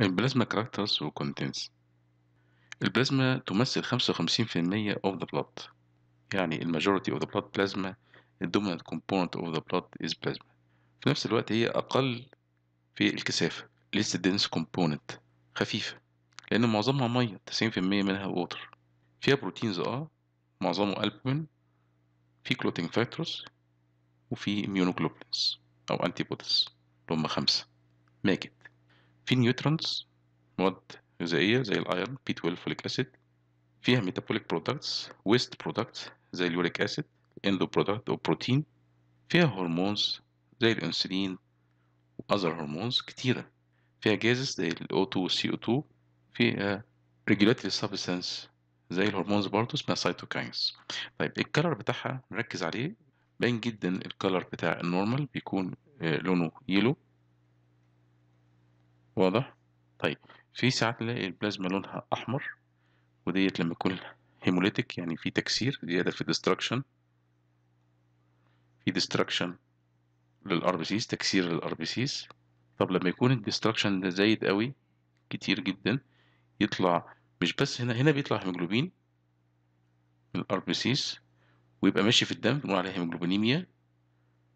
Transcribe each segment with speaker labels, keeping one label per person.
Speaker 1: البلازما كاركترز وكونتنتس البلازما تمثل 55% of the blood يعني الماجوريتي of the blood بلازما ال dominant component of the blood is plasma في نفس الوقت هي أقل في الكثافة least dense component خفيفة لأن معظمها مية 90% منها water فيها بروتينز اه معظمه ألبومين في كلوتينج فاكتورز وفي immunoglobulins أو antibodies اللي هما خمسة ماجد في نيوترونز مواد غذائية زي الايرون بي 12 فوليك اسيد فيها ميتابوليك برودكتس ويست برودكتس زي اليوريك اسيد إندو برودكت او بروتين فيها هرمونز زي الانسولين واذر هرمونز كتيرة فيها جازز زي o 2 و co 2 فيها ريجولاتري سبستانس زي الهرمونز برضه اسمها سايتوكاينز طيب الكلر بتاعها نركز عليه باين جدا الكلر بتاع النورمال بيكون آه، لونه يلو واضح طيب في ساعات نلاقي البلازما لونها احمر وديت لما يكون هيموليتيك يعني في تكسير زياده في ديستراكشن في ديستراكشن للار بي سيز تكسير للار بي سيز طب لما يكون الديستراكشن ده زايد قوي كتير جدا يطلع مش بس هنا هنا بيطلع هيموجلوبين من الار بي سيز ويبقى ماشي في الدم بنقول عليه هيموجلوبينيميا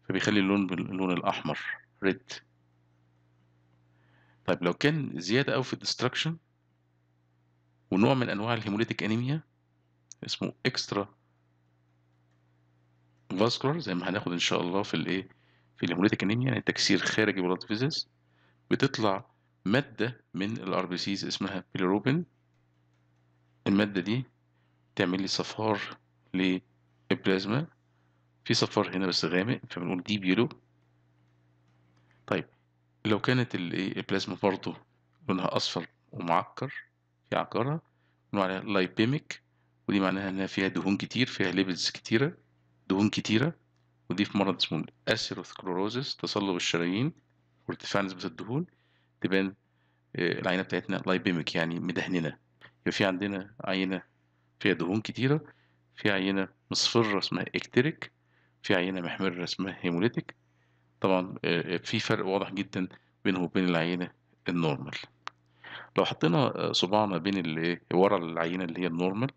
Speaker 1: فبيخلي اللون اللون الاحمر ريد طيب لو كان زيادة أوي في الدستركشن ونوع من أنواع الهيموليتيك أنيميا اسمه إكسترا فاسكولار زي ما هناخد إن شاء الله في الإيه في الهيموليتيك أنيميا يعني تكسير خارجي بلاد فيزز بتطلع مادة من الار بي سيز اسمها بيليروبين المادة دي تعمل لي صفار للبلازما في صفار هنا بس غامق فبنقول ديب بيلو لو كانت الايه البلازما برضه لونها اصفر ومعكر في عكارة بنقول عليها لايبيميك ودي معناها انها فيها دهون كتير فيها ليبلز كتيرة دهون كتيرة ودي في مرض اسمه الأسيروثكلوروزيس تصلب الشرايين وارتفاع نسبة الدهون تبان آه، العينة بتاعتنا لايبيميك يعني مدهننة يبقى في عندنا عينة فيها دهون كتيرة في عينة مصفرة اسمها اكتريك في عينة محمرة اسمها هيموليتيك طبعا في فرق واضح جدا بينه وبين العينة النورمال لو حطينا صباعنا بين اللي إيه، ورا العينة اللي هي النورمال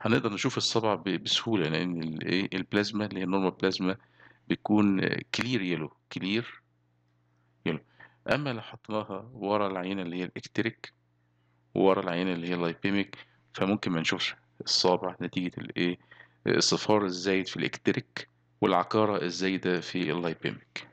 Speaker 1: هنقدر نشوف الصبع بسهولة لأن الايه البلازما اللي هي النورمال بلازما بيكون كلير يلو كلير يلو أما لو حطيناها ورا العينة اللي هي الإكتريك ورا العينة اللي هي اللايبيميك فممكن ما نشوفش الصابع نتيجة الايه الصفار الزايد في الإكتريك والعكارة الزايدة في اللايبيميك